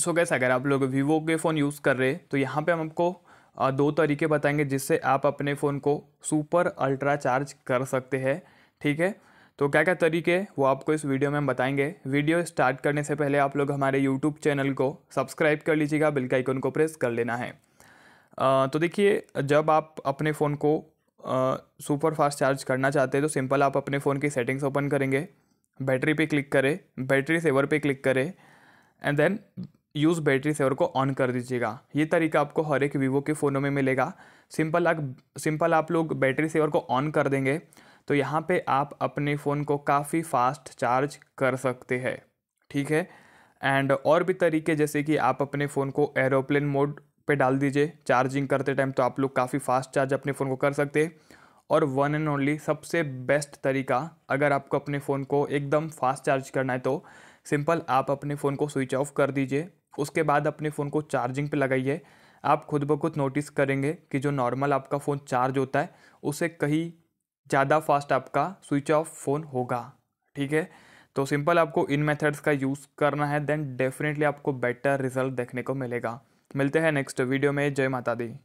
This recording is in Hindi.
सो गैस अगर आप लोग वीवो के फ़ोन यूज़ कर रहे हैं तो यहाँ पे हम आपको दो तरीके बताएंगे जिससे आप अपने फ़ोन को सुपर अल्ट्रा चार्ज कर सकते हैं ठीक है तो क्या क्या तरीके वो आपको इस वीडियो में हम बताएंगे वीडियो स्टार्ट करने से पहले आप लोग हमारे यूट्यूब चैनल को सब्सक्राइब कर लीजिएगा बिल आइकन को प्रेस कर लेना है तो देखिए जब आप अपने फ़ोन को सुपर फास्ट चार्ज करना चाहते हैं तो सिंपल आप अपने फ़ोन की सेटिंग्स ओपन करेंगे बैटरी पे क्लिक करें बैटरी सेवर पे क्लिक करें and then use battery saver को ऑन कर दीजिएगा ये तरीका आपको हर एक वीवो के फ़ोनों में मिलेगा सिंपल आप सिंपल आप लोग बैटरी सेवर को ऑन कर देंगे तो यहाँ पे आप अपने फ़ोन को काफ़ी फास्ट चार्ज कर सकते हैं ठीक है एंड और भी तरीके जैसे कि आप अपने फ़ोन को एरोप्लेन मोड पे डाल दीजिए चार्जिंग करते टाइम तो आप लोग काफ़ी फास्ट चार्ज अपने फ़ोन को कर सकते हैं और वन एंड ओनली सबसे बेस्ट तरीका अगर आपको अपने फ़ोन को एकदम फास्ट चार्ज करना है तो सिंपल आप अपने फ़ोन को स्विच ऑफ कर दीजिए उसके बाद अपने फ़ोन को चार्जिंग पे लगाइए आप खुद ब खुद नोटिस करेंगे कि जो नॉर्मल आपका फ़ोन चार्ज होता है उसे कहीं ज़्यादा फास्ट आपका स्विच ऑफ फ़ोन होगा ठीक है तो सिंपल आपको इन मेथड्स का यूज़ करना है देन डेफिनेटली आपको बेटर रिजल्ट देखने को मिलेगा मिलते हैं नेक्स्ट वीडियो में जय माता दी